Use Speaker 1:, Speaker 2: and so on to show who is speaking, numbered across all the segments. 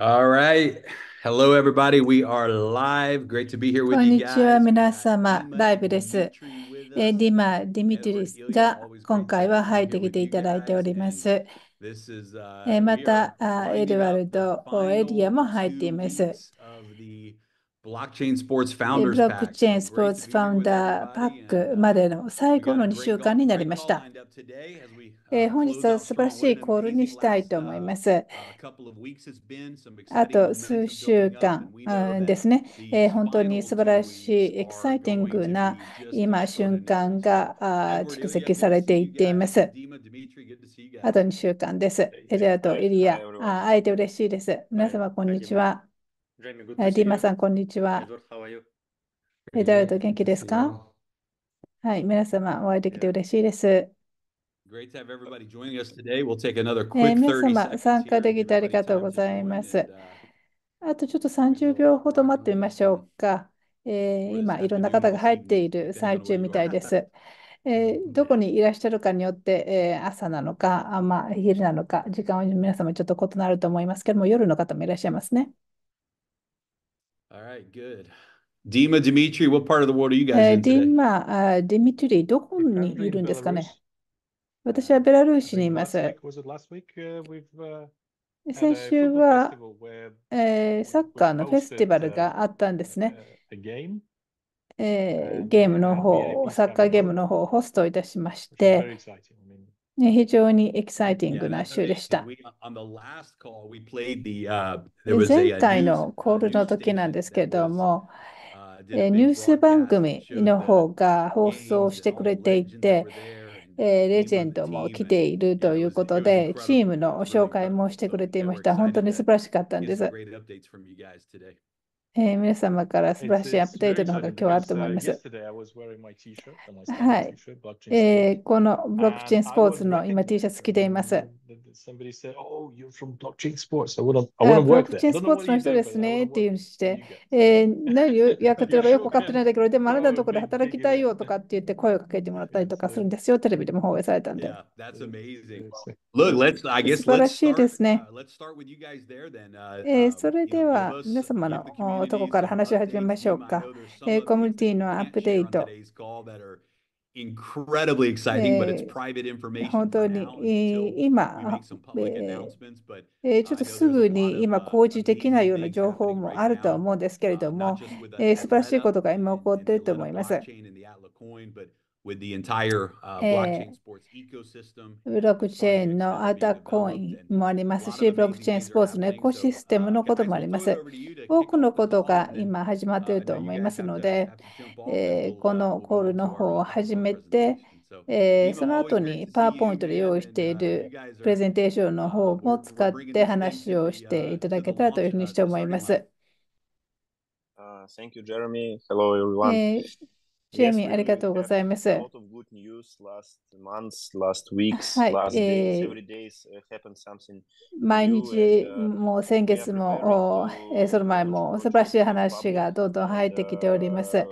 Speaker 1: こんにちは、
Speaker 2: 皆様。ライブです。え、ディマ、ディミトリスが今回は入ってきていただいております。
Speaker 1: え、また、
Speaker 2: エルワルド、エリアも入っています。
Speaker 1: ブロックチェーンスポーツファ
Speaker 2: ウンダーパックまでの最後の2週間になりました。本日は素晴らしいコールにしたいと思います。あと数週間、ですね、本当に素晴らしいエキサイティングな今瞬間が蓄積されていっています。あと2週間です。エリアとエリア、会えて嬉しいです。皆様、こんにちは。ディーマさん、こんにちは。エドワード、元気ですかはい、皆様、お会いできて嬉しいです。え
Speaker 1: 皆様、
Speaker 2: 参加できてありがとうございます。あとちょっと30秒ほど待ってみましょうか。えー、今、いろんな方が入っている最中みたいです。えー、どこにいらっしゃるかによって、えー、朝なのか、あまあ、昼なのか、時間は皆様ちょっと異なると思いますけども、夜の方もいらっしゃいますね。
Speaker 1: Dima, Dimitri, w h t p o o d are you guys in?
Speaker 2: Dima, どこにいるんですかね私はベラルーシにいます。先週は、えー、サッカーのフェスティバルがあったんですね、えー。ゲームの方、サッカーゲームの方をホストいたしまして、ね、非常にエキサイティングな週でした。前回のコールの時なんですけども、えニュース番組の方が放送してくれていて、えレジェンドも来ているということで、チームの紹介もしてくれていました。本当に素晴らしかったんです。えー、皆様から素晴らしいアップデートの方が今日はあると思います。は
Speaker 1: い、えー、このブロックチェーンスポーツ
Speaker 2: の今 T シャツ着ています。
Speaker 3: somebody said, Oh, you're from blockchain sports. I want o u want t work there. スポーツ
Speaker 2: の人ですねっていうにして、えー、何をやっ てるかよく分かってないんだけど、でもあなたのところで働きたいよとかって言って声をかけてもらったりとかするんですよ。テレビでも放映されたんで。t
Speaker 1: e 素晴らしいですね。え
Speaker 2: ー、それでは皆様のとこから話を始めましょうか。えー、コミュニティのアップデート。
Speaker 1: incredibly exciting, but it's private information. 本当
Speaker 2: に今、えちょっとすぐに今、工事できないような情報もあると思うんですけれども、え素晴らしいことが今起こっていると思います。ブロックチェーンのアタックコインもありますし、ブロックチェーンスポーツのエコシステムのこともあります。多くのことが今始まっていると思いますので、えこのコールの方を始めて、えその後にパワーポイントで用意しているプレゼンテーションの方も使って話をしていただけたらというふうにして思います。
Speaker 4: thank you, Jeremy. Hello, everyone.
Speaker 2: シェミ、ありがとうございます。はい、えー、毎日も先月も、その前も素晴らしい話がどんどん入ってきております。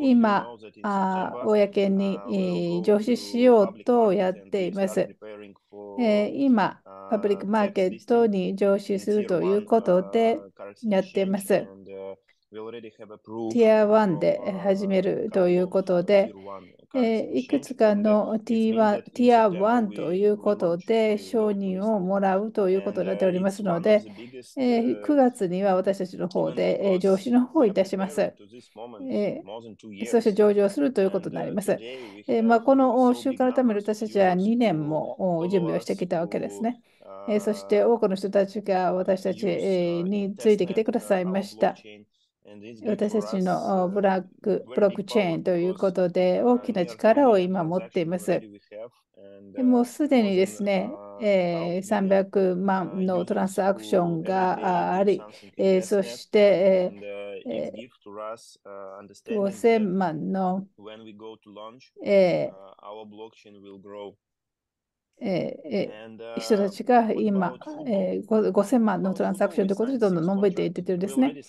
Speaker 2: 今、あ公に、上司しようとやっています。えー、今、パブリックマーケットに上司するということでやっています。
Speaker 4: ティア1
Speaker 2: で始めるということで、えいくつかのティア1ということで承認をもらうということになっておりますので、え9月には私たちの方で、上司の方をいたします、えそして上場するということになります。えまあ、この週からために私たちは2年も準備をしてきたわけですね。そして多くの人たちが私たちについてきてくださいました。私たちのブラックブロックチェーンということで大きな力を今持っています。もうすでにですね、え300万のトランスアクションがあり、えそして、え5000万の、ええ人たちが今、えー、5000万のトランザクションということでどんどん伸びていってるんですね。え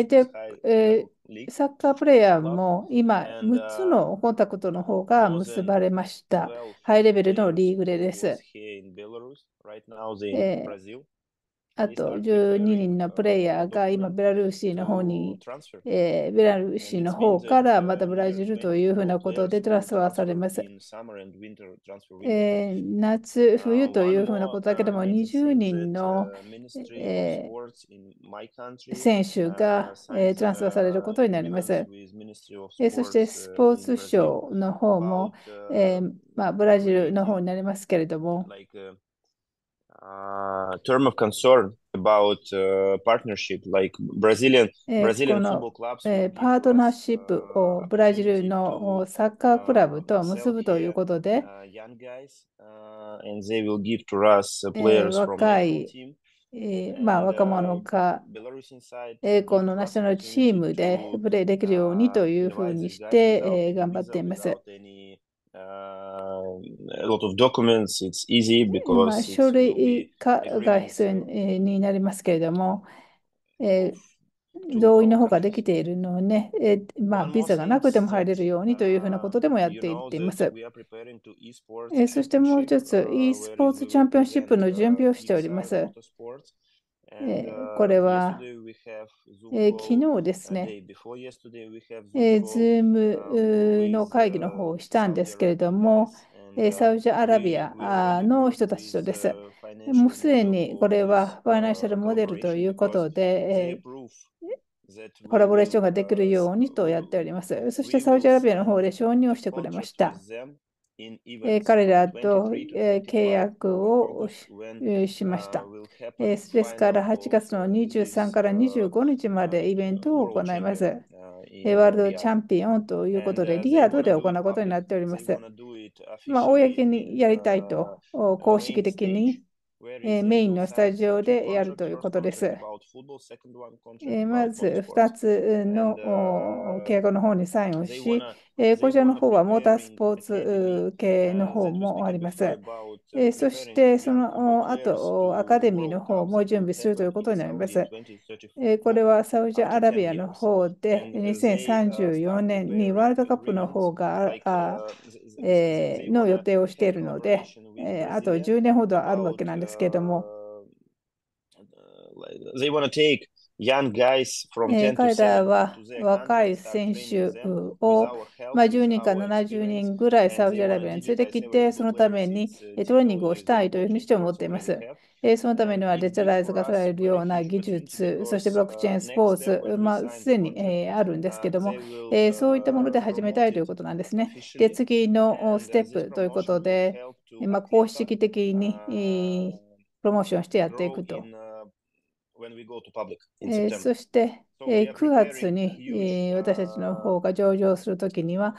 Speaker 4: ー、で、えー、サッ
Speaker 2: カープレーヤーも今、6つのコンタクトの方が結ばれました。ハイレベルのリーグでです。
Speaker 4: えー
Speaker 2: あと12人のプレイヤーが今、ベラルーシの方に、えー、ベラルーシの方からまたブラジルというふうなことでトランスファーされます。えー、夏、冬というふうなことだけでも20人の、え
Speaker 4: ー、選手が、えトランスファーされることになります。えそしてス
Speaker 2: ポーツ省の方も、えまあ、ブラジルの方になりますけれども、
Speaker 4: uh, term of concern about uh, partnership, like Brazilian, Brazilian football clubs.
Speaker 2: えパートナーシップをブラジルのサッカークラブと結ぶということで、若いえーまあ、若者が英このナショナルチームでプレーできるようにというふうにして、えー、頑張っています。
Speaker 4: まあ書
Speaker 2: 類化が必要になりますけれども、えー、同意の方ができているのね、えー、まあ、ビザがなくても入れるようにというふうなことでもやっていっています。えー、そしてもう一つ、e スポーツチャンピオンシップの準備をしております。えこれは、えー、昨日ですね、えー、Zoom の会議の方をしたんですけれども、えサウジアラビアの人たちとです。もうすでにこれはファイナンシャルモデルということで、
Speaker 4: えコラボレー
Speaker 2: ションができるようにとやっております。そしてサウジアラビアの方で承認をしてくれました。彼らと、契約をしました、ですから8月の23から25日までイベントを行います。ワールドチャンピオンということで、リアドで行うことになっております。まあ、公にやりたいと、公式的にえー、メインのスタジオでやるということです。え
Speaker 4: ー、
Speaker 2: まず2つの契約の方にサインをし、えー、こちらの方はモータースポーツ系の方もあります。えそしてその後、アカデミーの方も準備するということになります。えこれはサウジアラビアの方で2034年にワールドカップの方がえの予定をしているので、えあと10年ほどあるわけなんですけれども。
Speaker 4: They want to take 彼ら
Speaker 2: は若い選手を、まあ、10人か70人ぐらいサウジアラビアに連れてきて、そのためにトレーニングをしたいというふうにして思っています。そのためにはデジタライズがされるような技術、そしてブロックチェーンスポーツ、まあ、すでにあるんですけども、そういったもので始めたいということなんですね。で次のステップということで、まあ、公式的にプロモーションしてやっていくと。
Speaker 4: えそし
Speaker 2: て、え9月に、え私たちの方が上場するときには、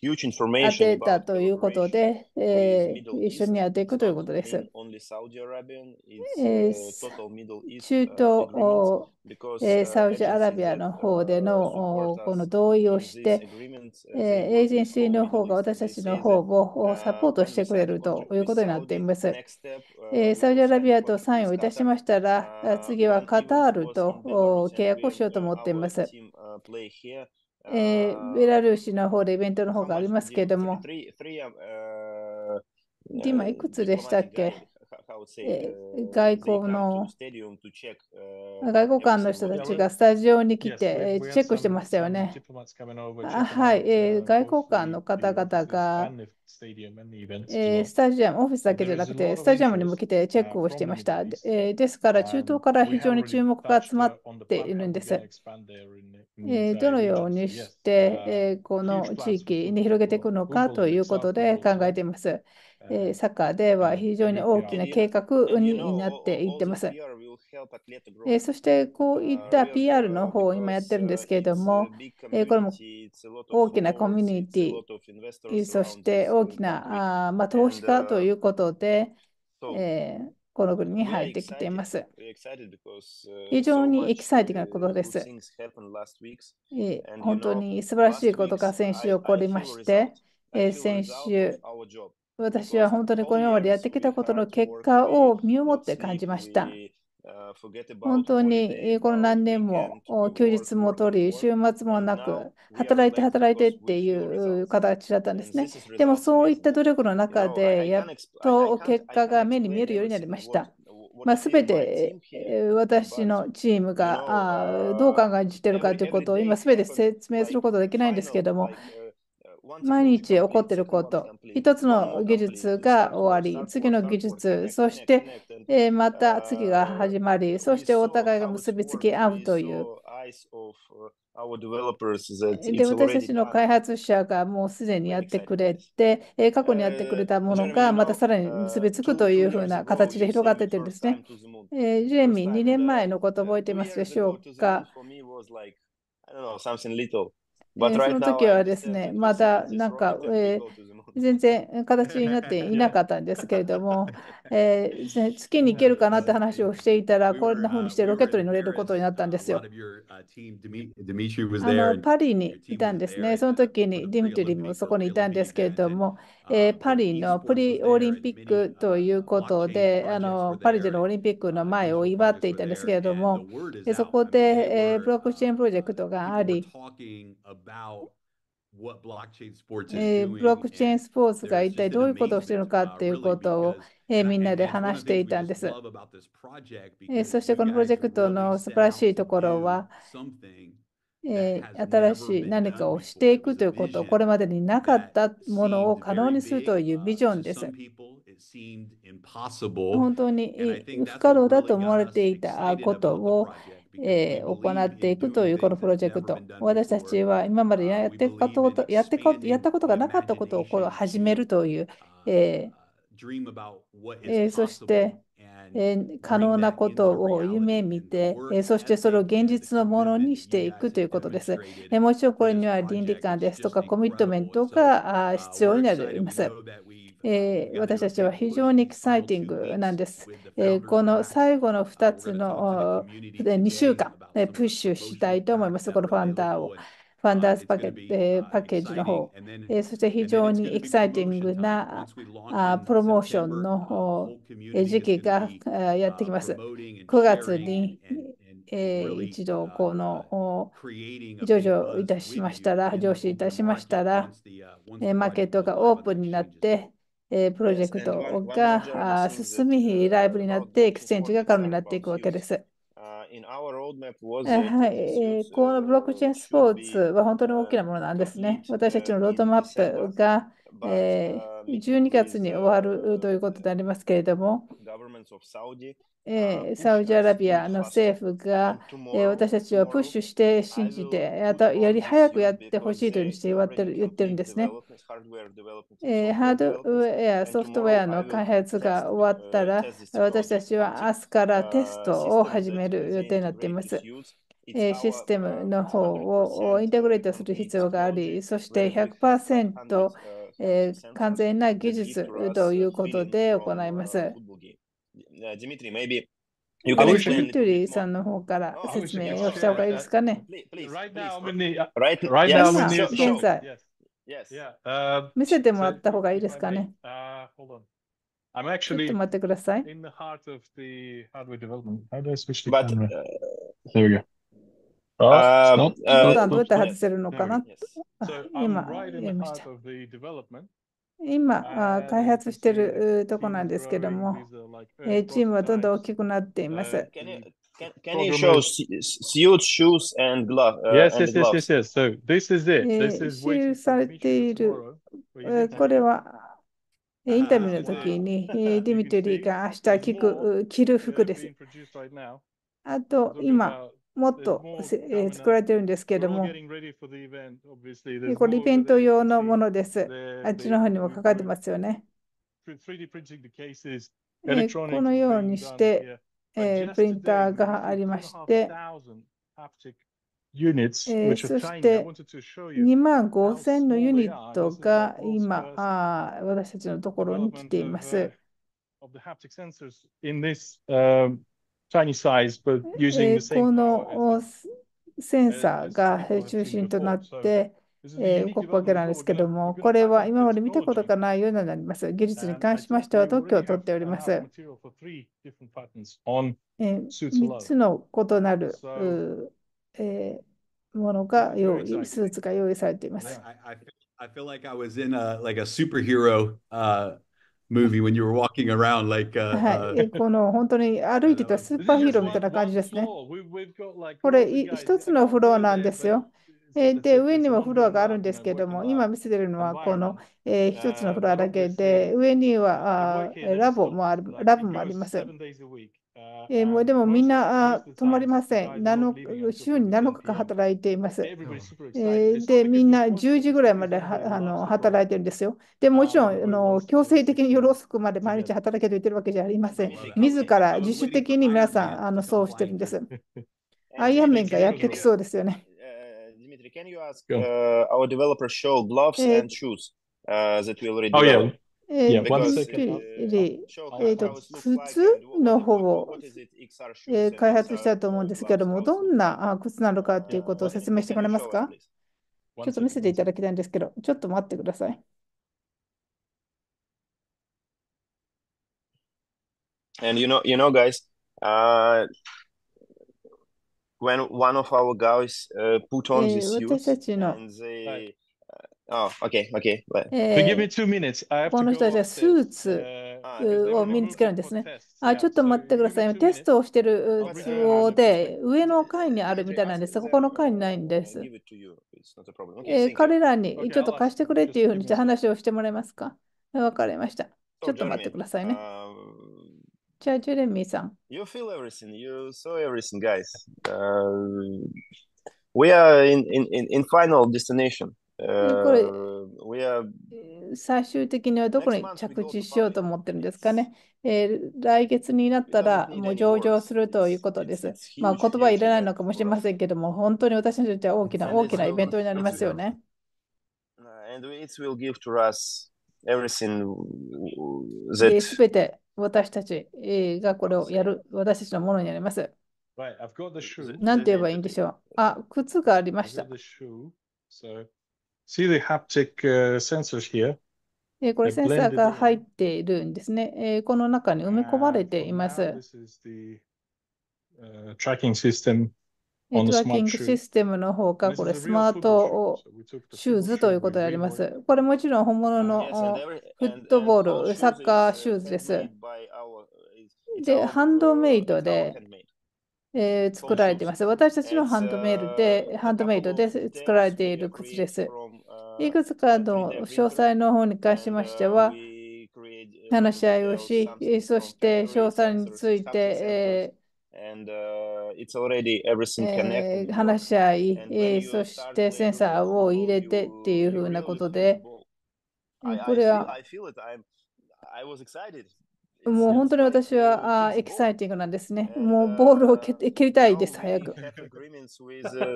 Speaker 4: 当て
Speaker 2: たということで、えー、一緒にやっていくということです。えー、中東、えー、サウジアラビアの方でのこの同意をして、えエージェンシーの方が私たちの方をサポートしてくれるということになっています。えサウジアラビアとサインをいたしましたら、次はカタールと契約をしようと思っています。えー、ベラルーシの方でイベントの方がありますけれども、今いくつでしたっけ
Speaker 4: 外交の外
Speaker 2: 交官の人たちがスタジオに来てチェックしてましたよね。はい、え外交官の方々が、えスタジアム、オフィスだけじゃなくて、スタジアムにも来てチェックをしていました。えですから、中東から非常に注目が集まっているんです。えどのようにして、えこの地域に広げていくのかということで考えています。えー、サッカーでは非常に大きな計画になっていってます。えー、そしてこういった PR の方を今やってるんですけれども、えー、これも大きなコミュニティ、そして大きなあ、まあ、投資家ということで、えーこの国に入ってきています。
Speaker 4: 非常にエキサイティングなことです。
Speaker 2: 本当に素晴らしいことが先週起こりまして、先週、私は本当にこれまでやってきたことの結果を身をもって感じました。本当にこの何年も休日も取り、週末もなく、働いて働いてっていう形だったんですね。でもそういった努力の中で、やっと結果が目に見えるようになりました。まあ、全て私のチームがどう考えているかということを今全て説明することはできないんですけれども毎日起こっていること、一つの技術が終わり、次の技術、そしてまた次が始まり、そしてお互いが結びつき合うという。
Speaker 4: で私たちの開
Speaker 2: 発者がもうすでにやってくれて、過去にやってくれたものがまたさらに結びつくというふうな形で広がっててるんですね。ジェミー、2年前のこと覚えていますでしょうかその時はですね、まだなんか、えー全然形になっていなかったんですけれども、えー、月に行けるかなって話をしていたら、こんなふうにしてロケットに乗れることになったんですよ。あのパリにいたんですね。その時にディミトリもそこにいたんですけれども、えー、パリのプリオリンピックということで、あのパリでのオリンピックの前を祝っていたんですけれども、そこで、えー、ブロックチェーンプロジェクトがあり、
Speaker 1: えブロックチェーンスポーツが一体どういうことをしているのかっていうこと
Speaker 2: を、えみんなで話していたんです、えそしてこのプロジェクトの素晴らしいところは、え新しい何かをしていくということ、これまでになかったものを可能にするというビジョンです。本当に不可能だと思われていたことを、え行っていくというこのプロジェクト、私たちは今までやってかとやってかやったことがなかったことをこ始めるという、え
Speaker 1: えそして、
Speaker 2: え可能なことを夢見て、えそしてそれを現実のものにしていくということです。えもちろんこれには倫理観ですとかコミットメントが必要になります。私たちは非常にエキサイティングなんです。この最後の2つの2週間、プッシュしたいと思います、このファンダーを。ファンダーズパケ,、パッケージの方、そして非常にエキサイティングなプロモーションの時期がやってきます。9月に一度この上場いたしましたら上司いたしましたら、マーケットがオープンになってえプロジェクトが進み、ライブになって、エクスチェンジが可能になっていくわけです。はい、このブロックチェーンスポーツは本当に大きなものなんですね。私たちのロードマップが12月に終わるということでありますけれども、えサウジアラビアの政府が、え私たちをプッシュして信じて、やより早くやってほしいというふうにして言ってる言ってるんですね、えハードウェア、ソフトウェアの開発が終わったら、私たちは明日からテストを始める予定になっています。システムの方をインテグレートする必要があり、そして100%完全な技術ということで行います。
Speaker 4: Dimitri, maybe
Speaker 2: you can explain. Dimitri さんの方から説明をした方がいいですかね。
Speaker 4: Right now, right, right now, 現在。Yes. Yeah.
Speaker 3: Uh,
Speaker 2: 見せてもらった方がいいですかね。Uh, hold on. I'm actually ちょっと待ってください。In the heart of
Speaker 4: the hardware development. How do I switch the But, camera? Uh, There we go. ああ、ど
Speaker 1: うやって外せるのかな
Speaker 2: 今、やりました。今、開発しているとこなんですけども、チームはどんどん大きくなっています。Can
Speaker 4: you show s shoes, and glove? yes, yes, yes, yes,
Speaker 3: yes. So this is it. This is
Speaker 2: what されている。これはインタビューの時にディミトリーが明日着る服です。あと今、もっと、え作られてるんですけれども、これイベント用のものです。あっちの方にもかかってますよね。
Speaker 3: このようにして、えプ
Speaker 2: リンターがありまして、え
Speaker 1: そ
Speaker 3: して2
Speaker 2: 万5千のユニットが今あ、私たちのところに来ています。このセンサーが中心となって、え動くわけなんですけども、これは今まで見たことがないようになります。技術に関しましては特許を取っております。え3つの異なる、えものが用意、スーツが用意されています。
Speaker 1: I feel like I was in a, like a superhero、movie when you were walking around like uh, はい、こ
Speaker 2: の 本当に歩いてたスーパーヒーローみたいな感じですね。これ一つのフロアなんですよ。えで上にもフロアがあるんですけども、今見せているのはこの、えー、一つのフロアだけで、上にはあラボもあるラボもあります。えー、もうでもみんなあ止まりません週に7日か働いています。えー、で、みんな10時ぐらいまであの働いてるんですよ。でもちろんあの強制的に夜遅くまで毎日働けと言ってるわけじゃありません。自ら自主的に皆さんあのそうしてるんです。アイアンメンがやってきそうですよね。
Speaker 4: Can you ask、our developer show gloves and shoes、that we already h a v e d
Speaker 2: えー、えと、靴の方を、え開発したと思うんですけども、どんな靴なのかということを説明してもらえますかちょっと見せていただきたいんですけど、ちょっと待ってください。
Speaker 4: And you know, you know, guys, uh, when one of our guys uh, put on this suit,
Speaker 2: and they
Speaker 4: あ、oh, OK, OK. But... えー、この人たち
Speaker 2: はスーツを身につけるんですね。あ、ちょっと待ってください。テストをしてる都合で、上の階にあるみたいなんです。ここの階にないんです。えー、彼らにちょっと貸してくれっていうふうに話をしてもらえますかわかりました。ちょっと待ってくださいね。じゃあ、ジュレミーさん。
Speaker 4: You feel everything, you saw everything, guys.、Uh, we are in, in, in, in final destination. これ、
Speaker 2: 最終的にはどこに着地しようと思ってるんですかね。えー、来月になったらもう上場するということです。まあ、言葉はいらないのかもしれませんけども、本当に私にとっては大きな大きなイベントになりますよね。すべて私たちがこれをやる、私たちのものになります。何て言えばいいんでしょう。あ、靴がありました。
Speaker 3: See the haptic sensors here.
Speaker 2: えー、これセンサーが入っているんですね。えー、この中に埋め込まれています。ト
Speaker 3: ラッキングシ
Speaker 2: ステムの方がこれスマートシューズということであります。これもちろん本物のフットボール、サッカーシューズです。で、ハンドメイドで、えー、作られています。私たちのハンドメイドでハンドメイドで作られている靴です。いくつかの詳細の方に関しましては、話し合いをし、そして詳細について、え
Speaker 4: ー、
Speaker 2: 話し合い、えー、そしてセンサーを入れてっていうふうなことで、これはもう本当に私はあエキサイティングなんですね。もうボールを蹴蹴りたいです、早く。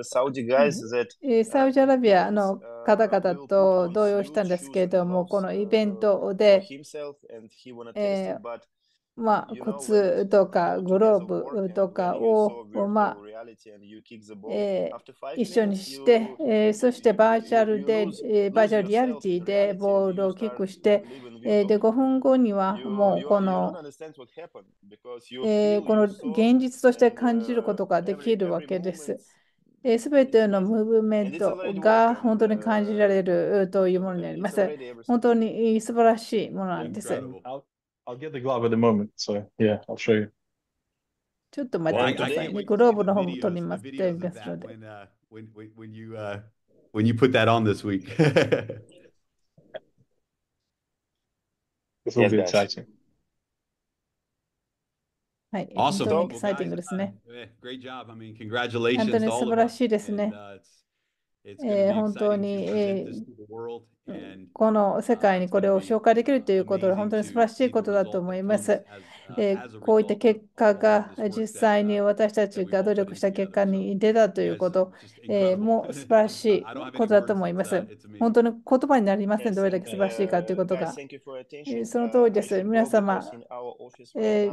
Speaker 4: サウジ
Speaker 2: アラビアの方々と動揺したんですけれども、このイベントで、えーまあ、靴とかグローブとかを、まあえー、一緒にして、えー、そしてバーチャルで、えー、バーチャルリアリティでボールをキックして、えー、で5分後にはもうこの,、えー、この現実として感じることができるわけです。すべてのムーブメントが本当に感じられるというものになります。本当に素晴らしいものなんです。
Speaker 1: I'll get the glove at a moment, so yeah, I'll show you. Uh, when, when, you, uh, when you put that on this week. this will yeah, be exciting.
Speaker 2: はい、awesome. Eh,
Speaker 1: great job. I mean, congratulations. 本当に素晴らし
Speaker 2: いですね。And, uh, え本当に、えこの世界にこれを紹介できるということは本当に素晴らしいことだと思います。えこういった結果が実際に私たちが努力した結果に出たということ、えも素晴らしいことだと思います。本当に言葉になりません、どれだけ素晴らしいかということが。その通りです。皆様、え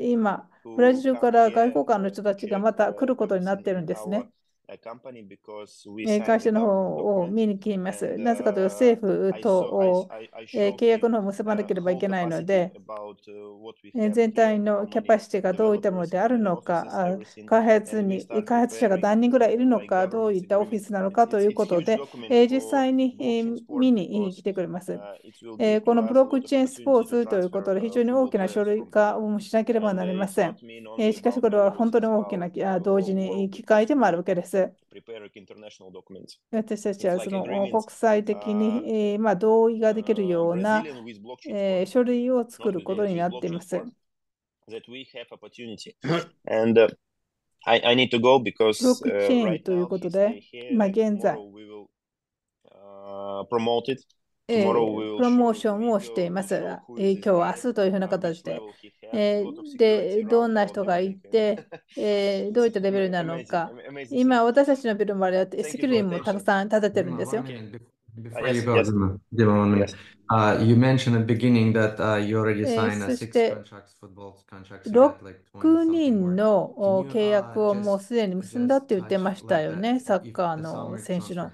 Speaker 4: 今、ブラジルから外
Speaker 2: 交官の人たちがまた来ることになっているんですね。
Speaker 4: 会社の方
Speaker 2: を見に来ます。なぜかというと政府と契約の方を結ばなければいけないので、全体のキャパシティがどういったものであるのか、開発に開発者が何人ぐらいいるのか、どういったオフィスなのかということで、実際に見に来てくれます。このブロックチェーンスポーツということで、非常に大きな書類化をしなければなりません。しかし、これは本当に大きな同時に機会でもあるわけです。。
Speaker 4: 私たちはその国際的に、まあ、同
Speaker 2: 意ができるような、えー、書類を作ることになっています。
Speaker 4: I, I need to go because, ブロックチェー
Speaker 2: ンということで、まあ、現在、えー、プロモーションをしています。えー、今日、明日というふうな形で。えー、で、どんな人がいて、えー、どういったレベルなのか。今、私たちのビルもあれセキュリティもたくさん立ててるんですよ。
Speaker 3: Uh, you mentioned at the beginning that uh, you already えー signed そ a し six て contracts, football contracts worth like
Speaker 2: 20 6 something 人 worth. の Can お you 契 uh, 約をもう just すでに結んだ just って言って touch ました like よ that ね、サッ if カー the の summer 選手
Speaker 3: transfer の。happens,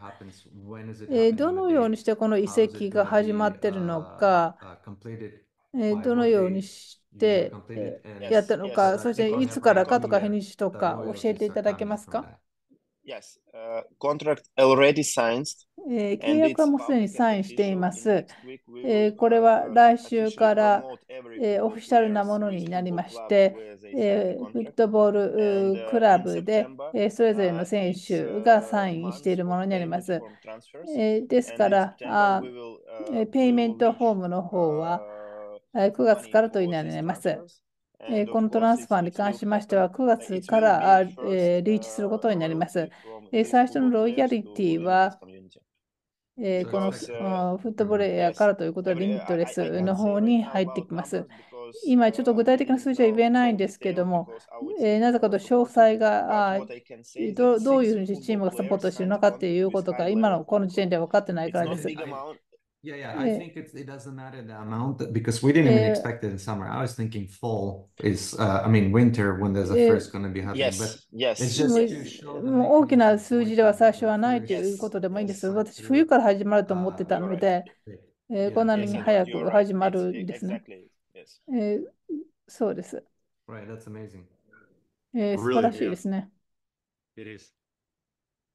Speaker 3: when is it え
Speaker 2: ー happening? ど What のように date? してこの移 How is 籍 it が gonna 始まっ be てるの uh, か、uh, completed? えー By どの what ように date し you will て、complete え it? ー And やっ Yes, たの yes, か、uh, そし the ていつから contract かとか日 year にちと that か教え royalties てい are ただけ coming ます from か
Speaker 4: that. yes. Uh, contract already signed
Speaker 2: え契約はもうすでにサインしています。えこれは来週から、えオフィシャルなものになりまして、えフットボールクラブで、えそれぞれの選手がサインしているものになります。えですからあ、ペイメントフォームの方は9月からとなります。えこのトランスファーに関しましては、9月から、えリーチすることになります。え最初のロイヤリティは、えー、このフットボレーヤーからということはリミットレスの方に入ってきます。今ちょっと具体的な数字は言えないんですけども、えー、なぜかと詳細がどどういうふうにチームがサポートしているのかということが今のこの時点では分かってないからです。
Speaker 3: Yeah, yeah. I think it's, it doesn't matter the amount because we didn't even e x p e c t it in summer. I was thinking fall is, uh, I mean, winter when there's a first going to be happening. But Yes, it's just もう to
Speaker 2: show t 大きな数字では最初はないということでもいいんですが、私、冬から始まると思ってたので、えー Yeah. こんなに早く始まるんですね。Exactly. Yes. えーそうです。
Speaker 1: Right, that's amazing.
Speaker 2: えー素晴らしいですね。
Speaker 1: It is.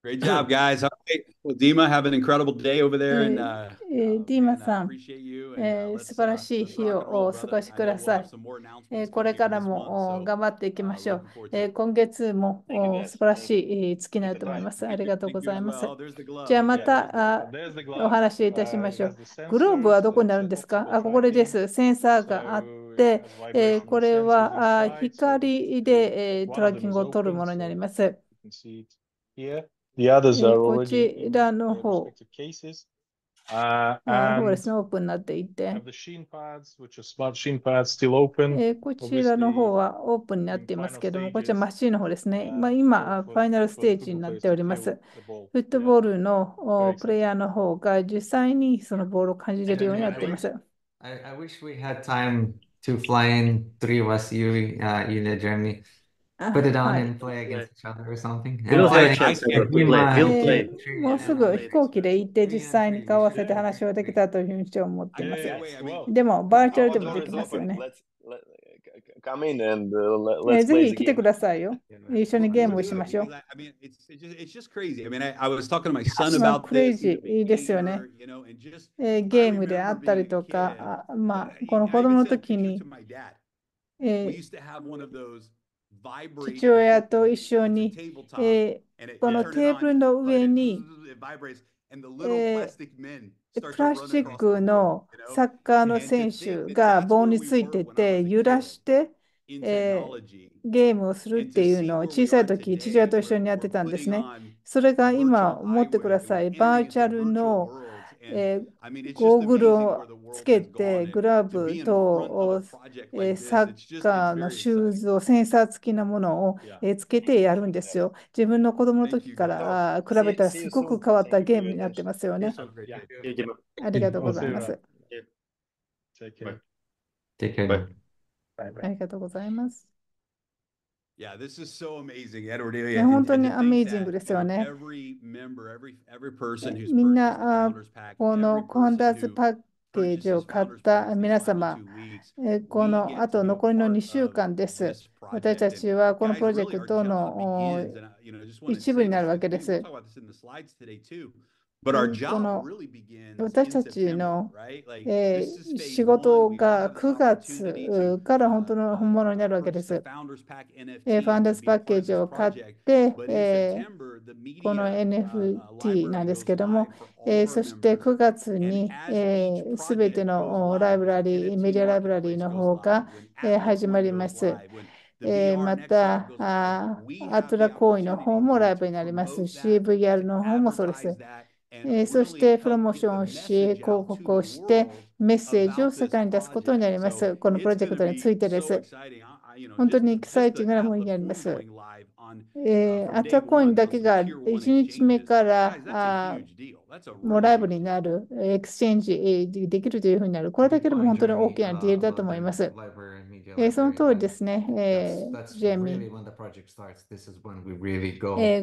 Speaker 1: Great job, guys. Okay. Well, Dima, have an incredible day over there. And, uh,
Speaker 2: ディマさん、えー、素晴らしい日をお過ごしください。えー、これからも頑張っていきましょう。えー、今月も素晴らしい月になると思います。ありがとうございます。じゃあまたあお話しいたしましょう。グローブはどこになるんですかあ、ここです。センサーがあって。で、えこれは光で、えトラッキングを取るものになります。The others are こちらの方、こち
Speaker 1: らの方はオープン
Speaker 2: になっていて、こちらの方はオープンになっていますけども、こちらマシンの方ですね。まあ、今、ファイナルステージになっております。フットボールのプレイヤーの方が実際にそのボールを感じているようになっています。
Speaker 3: I wish we had time to fly in three of us, you, uh, you, Jeremy. put it on and
Speaker 2: play against each other or something. もうすぐ飛行機で行って実際に顔合わせて話をできたというふうに思ってます。でも、バーチャルでもできますよね。ぜひ来てくださいよ。一緒にゲームをしましょう。クレイジーですよね。ゲームであったりとか、まあ、この子供の時に。え
Speaker 1: ー父親と一緒に、えー、このテーブルの上に、えー、
Speaker 2: プラスチックのサッカーの選手が棒についてて揺らして、えー、ゲームをするっていうのを小さい時父親と一緒にやってたんですね。それが今思ってください。バーチャルのえゴーグルをつけて、グラブと、えサッカーのシューズを、センサー付きなものを、えつけてやるんですよ。自分の子供の時から比べたらすごく変わったゲームになってますよね。
Speaker 4: ありがとうございます。あ
Speaker 2: りがとうございます。
Speaker 1: 本当にアメージングですよね。みんな、
Speaker 2: このコンダーズパッケージを買った皆様、このあと残りの2週間です。私たちはこのプロジェクトの一部になるわけです。この私たちの、えー、仕事が9月から本当の本物になるわけです。えー、ファンダースパッケージを買って、えー、この NFT なんですけども、えそして9月にすべ、えー、てのライブラリー、メディアライブラリーの方が、え始まります。えー、またあ、アトラ行為の方もライブになりますし、VR の方もそうです。えそしてプロモーションをし、広告をして、メッセージを世界に出すことになります。このプロジェクトについてです。本当にエキサイティングなものになります。えー、アタコインだけが1日目からもうライブになる、エクスチェンジできるというふうになる。これだけでも本当に大きなディールだと思います。えー、その通りですね、えー、ジェミえ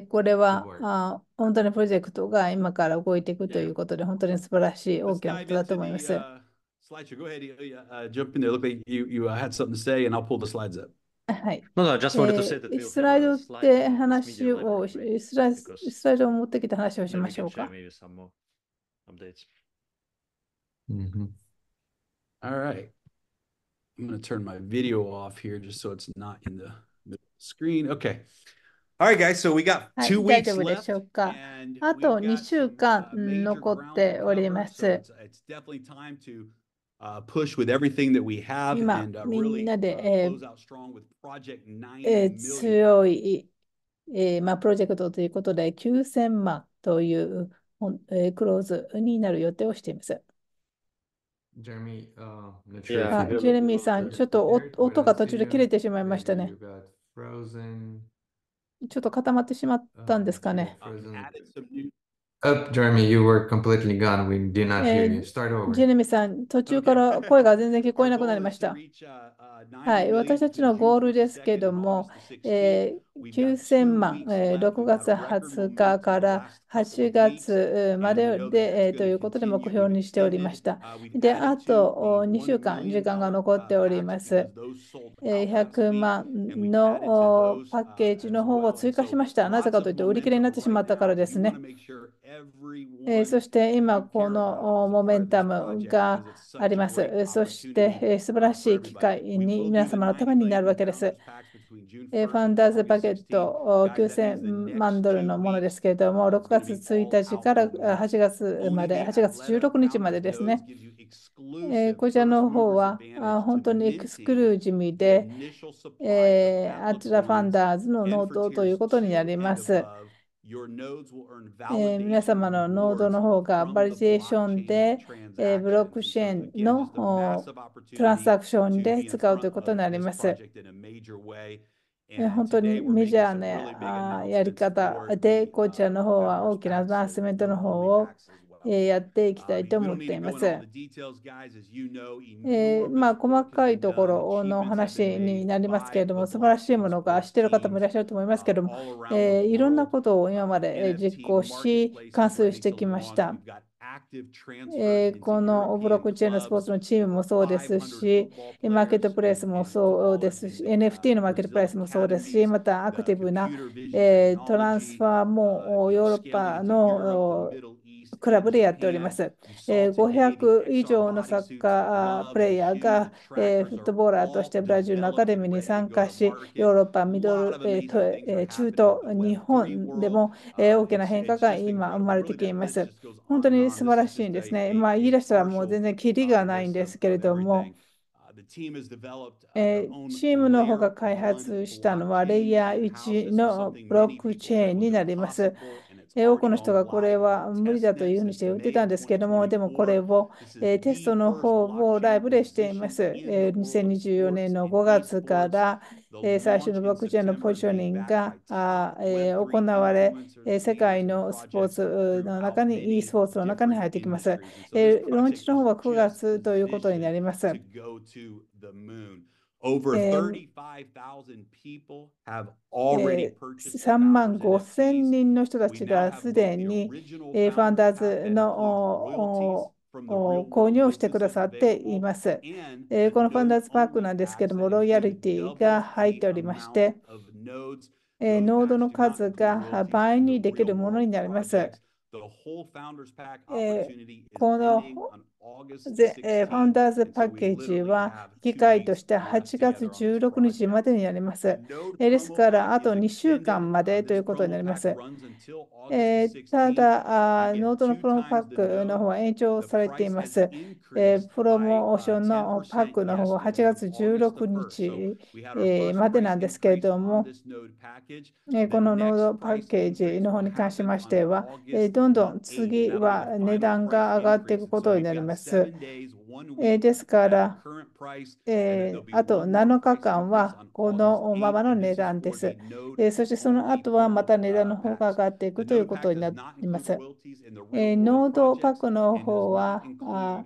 Speaker 2: ー、これはあ本当にプロジェクトが今から動いていくということで、本当に素晴らしい大きなことだと思います。go
Speaker 1: ahead. Jump in there. Look like you, you had something to say, and I'll pull the slides up. はい。まだじゃあそれとして、えー、ス
Speaker 2: ライドって話をスライ、スライドを持ってきた話をしましょうか。
Speaker 1: Mm-hmm. All right. I'm going to turn my video off here just so it's not in the middle screen. Okay. All right, guys. So we got two weeks left.
Speaker 2: あと2週間残っております。So it's, it's
Speaker 1: definitely time to 今、みんなで、ええ強
Speaker 2: い、えーまあ、プロジェクトということで、9000万という、えー、クローズになる予定をしています。
Speaker 3: ジェレミーさん、ちょっと音が途中で切れてし
Speaker 2: まいましたね。ちょっと固まってしまったんですかね。
Speaker 3: up, Jeremy. You were completely gone. We did not hear you. Start over. ジ
Speaker 2: ェレミさん、途中から声が全然聞こえなくなりました。はい、私たちのゴールですけども、えー9000万、6月20日から8月までで、ということで目標にしておりました。で、あと2週間、時間が残っております。100万のパッケージの方を追加しました。なぜかというと、売り切れになってしまったからですね。そして今、このモメンタムがあります。そして、素晴らしい機会に皆様のためになるわけです。えファウンダーズパケット9000万ドルのものですけれども、6月1日から8月まで、8月16日までですね。えこちらの方は本当にエクスクルージミで、えー、アトラファンダーズのノートということになります。え皆様のノードの方がバリデーションで、えブロックチェーンのトランサクションで使うということになります。本当にメジャーなやり方で、こちらの方は大きなアドバンスメントの方をえやっていきたいと思っています。えまあ、細かいところの話になりますけれども、素晴らしいものが知ってる方もいらっしゃると思いますけれども、えいろんなことを今まで実行し、完遂してきました。えー、このブロックチェーンのスポーツのチームもそうですし、マーケットプレイスもそうですし、NFT のマーケットプレイスもそうですし、またアクティブな、えー、トランスファーもヨーロッパのクラブでやっております。500以上のサッカープレイヤーがフットボーラーとしてブラジルのアカデミーに参加し、ヨーロッパ、ミドル、中東、日本でも大きな変化が今生まれてきています。本当に素晴らしいんですね。まあ、言い出したらもう全然キリがないんですけれども。チームの方が開発したのはレイヤー1のブロックチェーンになります。多くの人がこれは無理だというふうにして言ってたんですけども、でもこれをテストの方をライブでしています。2024年の5月から最初の爆弾のポジショニングが行われ、世界のスポーツの中に、e スポーツの中に入ってきます。ローンチの方は9月ということになります。
Speaker 1: 3
Speaker 2: 万5千人の人たちがすでにファンダーズの購入をしてくださっています。このファンダーズパークなんですけども、ロイヤリティが入っておりまして、ノードの数が倍にできるものになります。
Speaker 1: こので、
Speaker 2: ファウンダーズパッケージは議会として8月16日までになります。ですから、あと2週間までということになります。ただノートのプロモパックの方は延長されています。プロモーションのパックの方は8月16日、までなんですけれども、このノードパッケージの方に関しましては、どんどん次は値段が上がっていくことになります。ます。えー、ですから、えー、あと7日間はこのままの値段です。えー、そしてその後はまた値段の方が上がっていくということになります。えー、ノードパックの方は、あ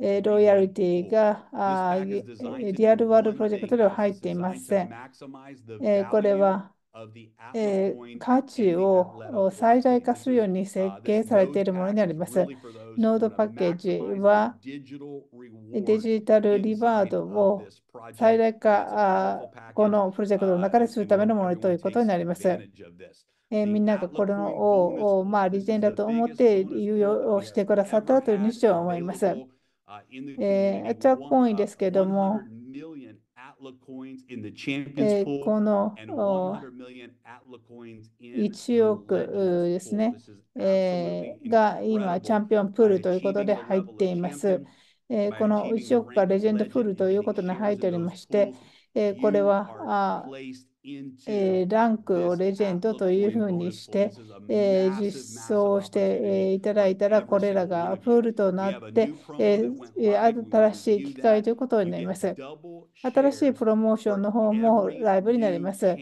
Speaker 2: えロイヤリティがあリアルワールドプロジェクトでは入っていません。
Speaker 1: えこれは
Speaker 2: えー、価値を最大化するように設計されているものになります。ノードパッケージはデジタルリワードを最大化このプロジェクトの中でするためのものということになります。えー、みんながこれを、まあ、利点だと思って利用してくださったという認識は思います。えー、アチャーコインですけども、
Speaker 1: えー、この
Speaker 2: 1億ですね、えー、が今、チャンピオンプールということで入っています。えー、この1億がレジェンドプールということに入っておりまして、えー、これはあランクをレジェンドというふうにして、実装して、いただいたら、これらがプールとなって、新しい機会ということになります。新しいプロモーションの方もライブになります。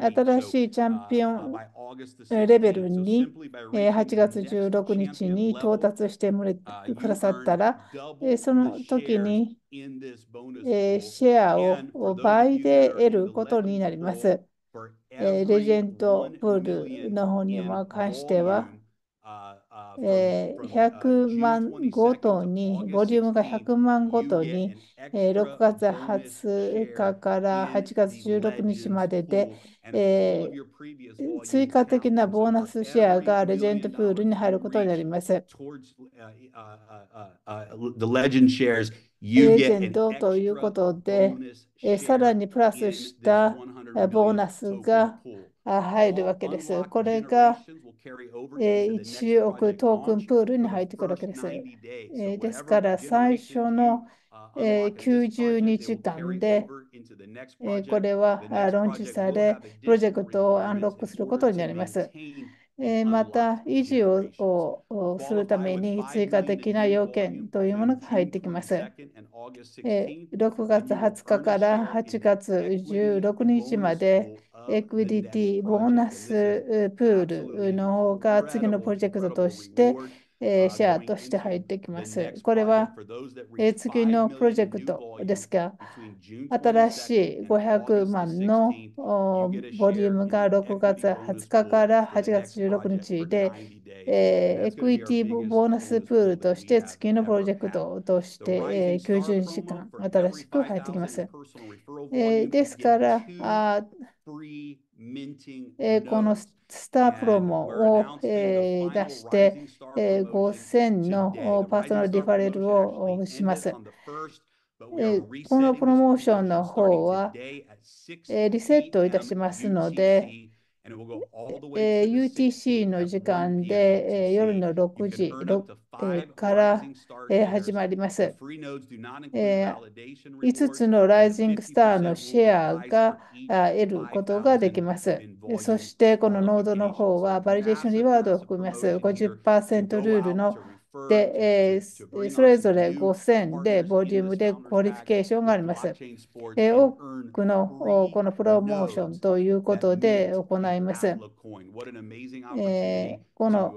Speaker 2: 新しいチャンピオンレベルに、8月16日に到達してくださったら、その時に、えシェアを倍で得ることになります。えレジェンドプールの方に関しては、え100万ごとに、ボリュームが100万ごとに、え6月20日から8月16日までで、え追加的なボーナスシェアがレジェンドプールに入ることになります。
Speaker 1: ジェント
Speaker 2: ということで、さらにプラスしたボーナスが入るわけです。これが1億トークンプールに入ってくるわけです。ですから最初の90日間でこれはロンチされ、プロジェクトをアンロックすることになります。えまた維持をするために追加的な要件というものが入ってきます。え6月20日から8月16日までエクイティボーナスプールの方が次のプロジェクトとしてシェアとして入ってきます。これは、次のプロジェクトですが、新しい500万のボリュームが6月20日から8月16日で、エクイティボーナスプールとして次のプロジェクトとして、90時間新しく入ってきます。ですから、
Speaker 1: このス
Speaker 2: スタープロモを、えー、出して、え5000のパーソナルディファレルをします。えこのプロモーションの方は、えリセットいたしますので、え UTC の時間で、え夜の6時、から、え始まります、え5つのライジングスターのシェアが得ることができます。そしてこのノードの方はバリデーションリワードを含みます50%ルールので、えー、それぞれ5000でボリュームでクオリフィケーションがあります。えー、多くのこのプロモーションということで行います。
Speaker 1: えー、この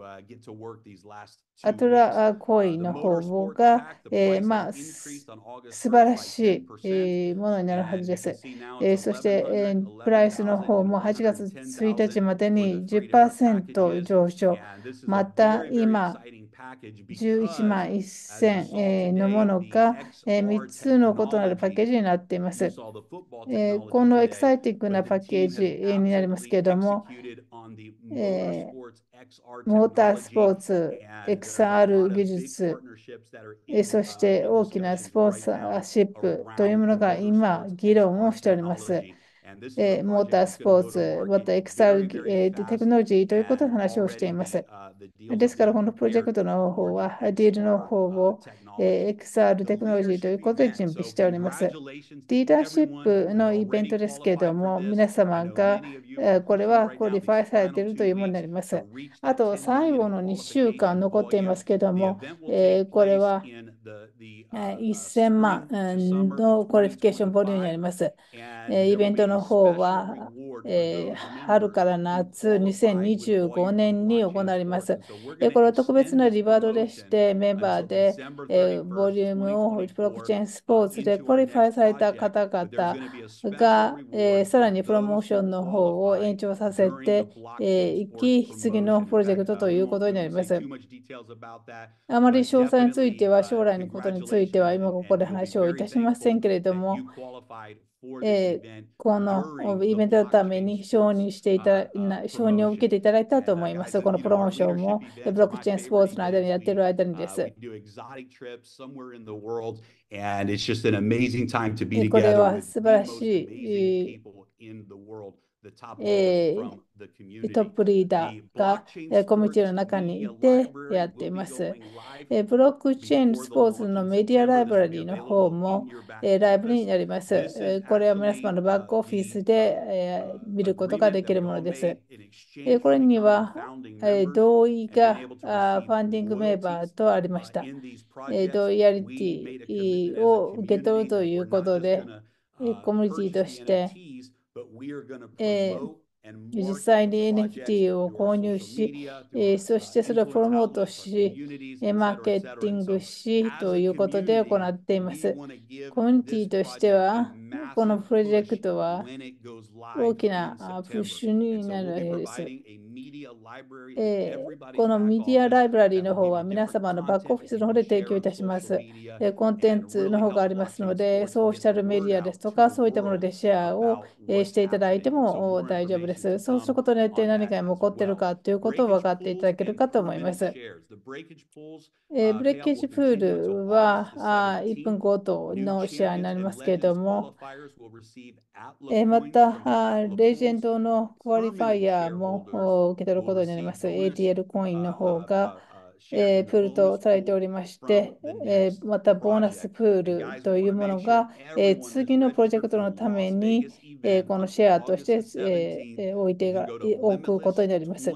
Speaker 1: アトラコインの方が、
Speaker 2: えーまあ、素晴らしいものになるはずです。えー、そして、えー、プライスの方も8月1日までに10%上昇。また今、11万1000のものが3つの異なるパッケージになっています。このエクサイティングなパッケージになりますけれども、モータースポーツ、XR 技術、そして大きなスポンサーシップというものが今、議論をしております。モータースポーツ、また XR テクノロジーということの話をしています。ですから、このプロジェクトの方は、ディールの方を XR テクノロジーということで準備しております。リーダーシップのイベントですけれども、皆様がこれはコリファイされているというものになります。あと、最後の2週間残っていますけれども、これは1000万のクオリフィケーションボリュームになります。イベントの方は、春から夏2025年に行われます。これは特別なリバードでして、メンバーでボリュームをブロックチェーンスポーツでクオリファイされた方々が、さらにプロモーションの方を延長させていき、次のプロジェクトということになります。あまり詳細については、将来のことについていては今ここで話をいたしませんけれども、えー、このイベントのために承認していた承認を受けていただいたと思います。このプロモーションもブロックチェーンスポーツの間にやっている間にです。これは素晴らしい。
Speaker 1: えー、トップリーダーがコミュニ
Speaker 2: ティの中にいてやっています。ブロックチェーンスポーツのメディアライブラリーの方もライブになります。これは皆様のバックオフィスで見ることができるものです。これには同意がファンディングメンバーとありました。同意アリティを受け取るということで、コミュニティとして実際に NFT を購入し、そしてそれをプロモートし、マーケティングしということで行っています。コミュニティとしては、このプロジェクトは大きなプッシュになるわけです。えー、このメディアライブラリーの方は皆様のバックオフィスの方で提供いたします。コンテンツの方がありますので、ソーシャルメディアですとか、そういったものでシェアをしていただいても大丈夫です。そうすることによって何がに起こっているかということを分かっていただけるかと思います。
Speaker 1: ブレッケージプー
Speaker 2: ルは1分ごとのシェアになりますけれども、また、レジェンドのクオリファイアも受け取ることになります。ATL コインの方が、えプールとされておりまして、えまたボーナスプールというものが、え次のプロジェクトのために、えこのシェアとして、え置いてが置くことになります。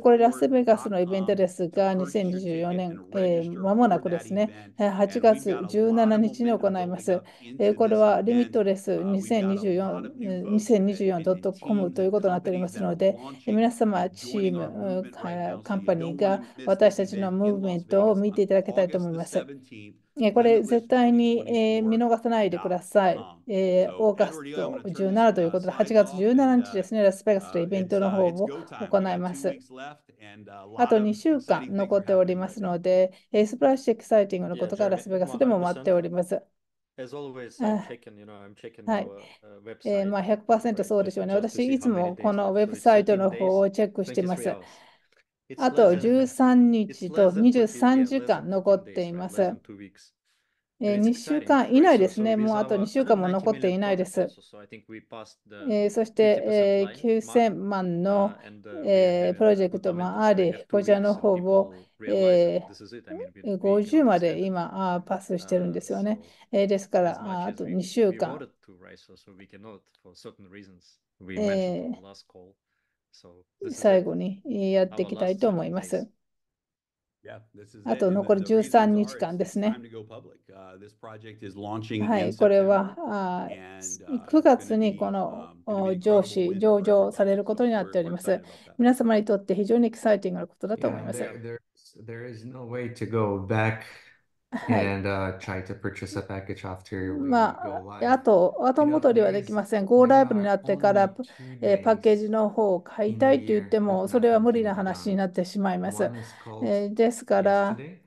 Speaker 2: これラスベガスのイベントですが、2024年、えー、間もなくですね、8月17日に行います。これはリミットレス 2024.com ということになっておりますので、皆様、チーム、カンパニーが私たちのムーブメントを見ていただきたいと思います。これ絶対に、え見逃さないでください。えオーガスト17ということで、8月17日ですね、ラスベガスでイベントの方を行います。あと2週間残っておりますので、えプラッシュエキサイティングのことがラスベガスでも待っております。はい。えー、まあ100%そうでしょうね。私、いつもこのウェブサイトの方をチェックしています。あと13日と23時間残っています。えー、2週間以内ですね。もうあと2週間も残っていないです。えー、そして、えー、9000万の、えー、プロジェクトもあり、こちらの方を、えー、50まで今あパスしてるんですよね。えー、ですからあ、あと2週間。
Speaker 3: えー最後にやっていきたいと思います。
Speaker 2: あと残り13日間ですね。
Speaker 1: はい、これは
Speaker 2: 9月にこの上司、上場されることになっております。皆様にとって非常にエキサイティングなことだと思います。
Speaker 3: はい。and uh, try to purchase a package after we
Speaker 2: ま go あ、あ live. と、後 In 戻 other りはでき days, ません。ゴー there ライブにな are ってから、only two えーパッ days ケージの方を買い in た the いと言っ year ても、that それは nothing 無理な is 話に done. なってしまいます。One is called えーですから、yesterday, and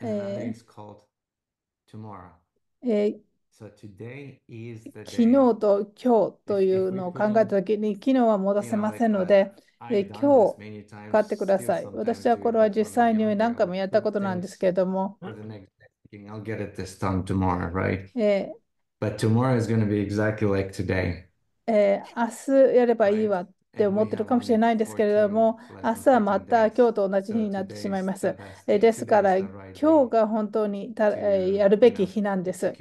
Speaker 2: another え
Speaker 3: is called tomorrow. ーえー So today is the 昨日 day. と
Speaker 2: 今日 If とい if う we のを考 put えた in, ときに、昨日は戻 you せ know, ません like の a で、で今日買ってください。私はこれは実際に何回もやったことなんですけれども。えー、明日やればいいわって思ってるかもしれないんですけれども、明日はまた今日と同じ日になってしまいます。えー、ですから、今日が本当にた、えー、やるべき日なんです。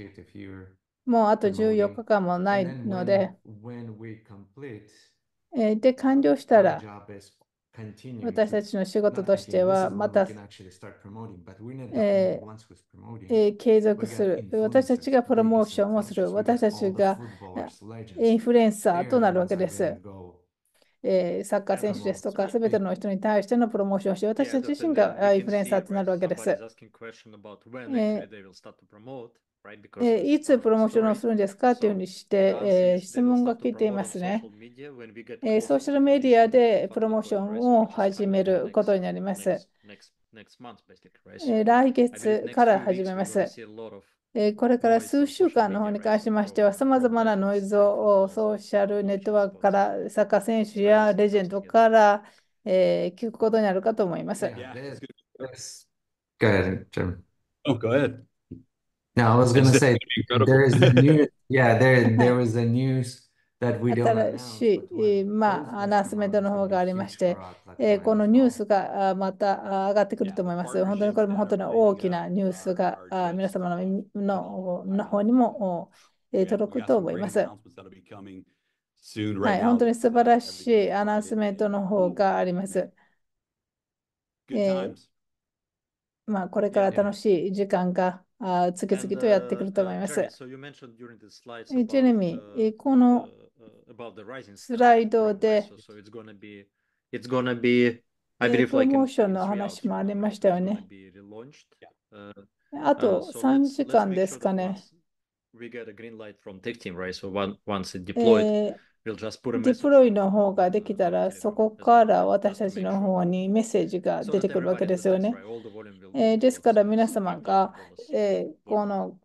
Speaker 2: もうあと14日間もないので。
Speaker 3: えで、完了したら、私たちの仕事としては、また、えー、継続する。私
Speaker 2: たちがプロモーションをする。私たちがインフルエンサーとなるわけです。えー、サッカー選手ですとか、すべての人に対してのプロモーションをして、私たち自身がインフルエンサーとなるわけです。え
Speaker 3: ーえいつプロモーション
Speaker 2: をするんですかというふうにして、え質問が来ていますね、えソーシャルメディアでプロモーションを始めることになります。え来月から始めます。えこれから数週間の方に関しましては、さまざまなノイズをソーシャルネットワークから、サッカー選手やレジェンドから、え聞くことになるかと思います。
Speaker 3: No, I was going to say there is the new yeah there there was a news that we don't know.
Speaker 2: しい、まあアナウンスメントの方がありまして、えー、このニュースがまた上がってくると思います。本当にこれも本当に大きなニュースが皆様ののの方にも届くと思います。はい、本当に素晴らしいアナウンスメントの方があります。えーまあ、これから楽しい時間が。Yeah, yeah. あ次々とやってくると思います。
Speaker 3: ジェレミ
Speaker 2: ー、この
Speaker 3: スライドで、プロモ
Speaker 2: ーションの話もありましたよね。
Speaker 3: あと3時間ですかね。デプ
Speaker 2: ロイの方ができたら、そこから私たちの方にメッセージが出てくるわけですよね。えー、ですから皆様が、えー、この、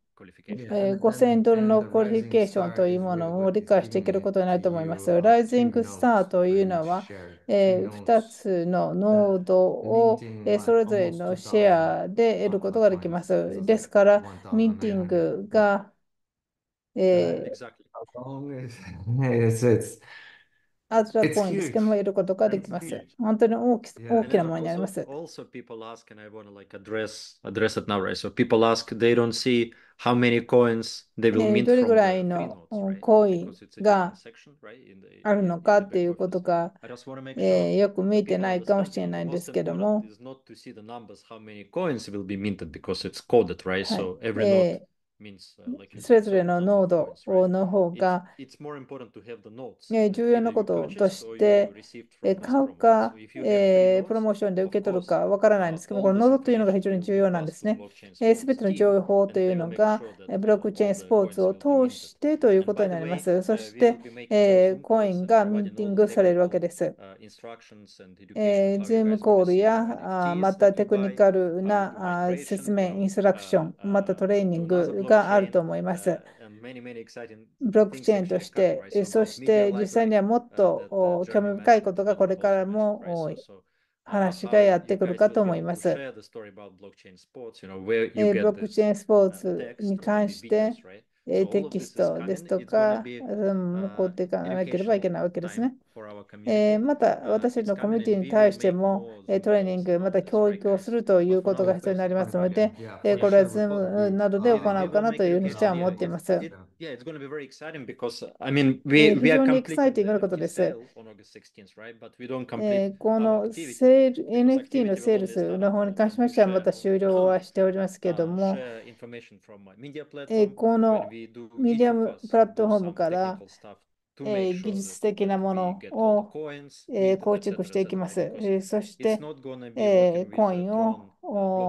Speaker 2: えー、5000ドルのクオリフィケーションというものを理解していけることになると思います。ライジングスターというのは、えー、2つのノードを、えー、それぞれのシェアで得ることができます。ですから、ミーティングが、え
Speaker 3: ー As long as it's, it's, アルトラコインですけど
Speaker 2: も、いることができます。本当に大き大きなものになります。
Speaker 3: どれぐ
Speaker 2: らいのコインがあるのかっていうことが、えー、よく見てないかもしれないんですけども。はい
Speaker 3: えー
Speaker 2: それぞれのノードの方が
Speaker 3: 重
Speaker 2: 要なこととして買うかプロモーションで受け取るかわからないんですけどもこのノードというのが非常に重要なんですね。すべての情報というのがブロックチェーンスポーツを通してということになります。そしてコインがミーティングされるわけです。ズ
Speaker 3: ー
Speaker 2: ムコールやまたテクニカルな説明、インストラクション、またトレーニングがあると思います。ブロックチェーンとして、そして実際にはもっと興味深いことがこれからも話がやってくるかと思います。ブ
Speaker 3: ロックチェーンスポーツに
Speaker 2: 関して、テキストですとか、向こって考えなければいけないわけですね。えー、また私たちのコミュニティに対しても、えトレーニング、また教育をするということが必要になりますので、えこれは Zoom などで行うかなというふうにしては思っています。非常
Speaker 3: にエクサイティングなことです。えこ
Speaker 2: のセール NFT のセールスの方に関しましては、また終了はしておりますけれども、えこのメディアムプラットフォームから、え技術的なものを、え構築していきます。えそして、えコインを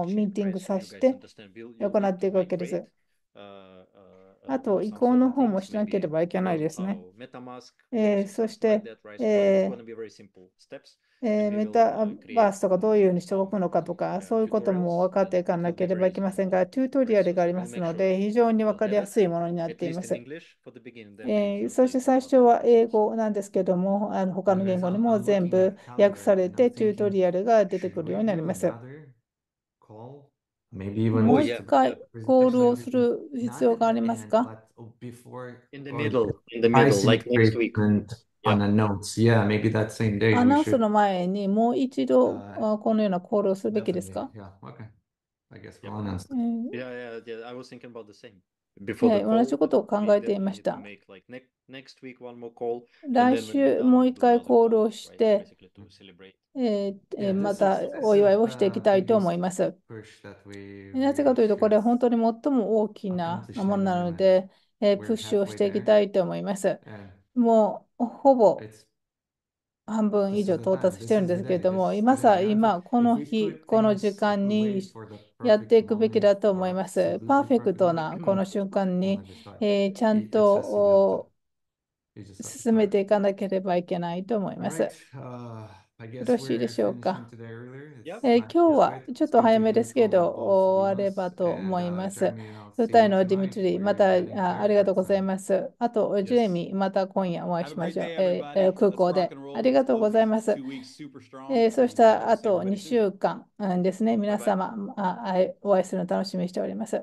Speaker 2: ミーティングさせて行っていくわけです。あと移行の方もしなければいけないですね。えー、そして、ええー、メタバースとかどういうふうにしておくのかとか、そういうことも分かっていかなければいけませんが、チュートリアルがありますので、非常に分かりやすいものになっています。えー、そして最初は英語なんですけども、あの他の言語にも全部訳されて、チュートリアルが出てくるようになります。
Speaker 3: もう一回
Speaker 2: コールをする必要がありますか
Speaker 3: In the middle, in the middle, like next week. On the notes. Yeah, maybe that same day. アナウンス
Speaker 2: の前にもう一度このようなコールをするべきですか Yeah,
Speaker 3: okay. I guess we'll a n n o Yeah, yeah, yeah. I was thinking about the same. はい、同じことを考えていました。
Speaker 2: 来週もう一回コールをして、
Speaker 3: えまたお祝いをしていきたいと思います。
Speaker 2: なぜかというと、これ本当に最も大きなものなので、えプッシュをしていきたいと思います。もうほぼ半分以上到達してるんですけれども、今さ、今、この日、この時間にやっていくべきだと思います。パーフェクトなこの瞬間に、えちゃんと進めていかなければいけないと思います。
Speaker 3: よろしいでしょ
Speaker 2: うか。えー、今日はちょっと早めですけど、終わればと思います。舞台のディミトリー、またありがとうございます。あと、ジェレミー、また今夜お会いしましょう。えー、空港で。ありがとうございます。えー、そうしたあと2週間ですね、皆様、お会いするの楽しみにしております。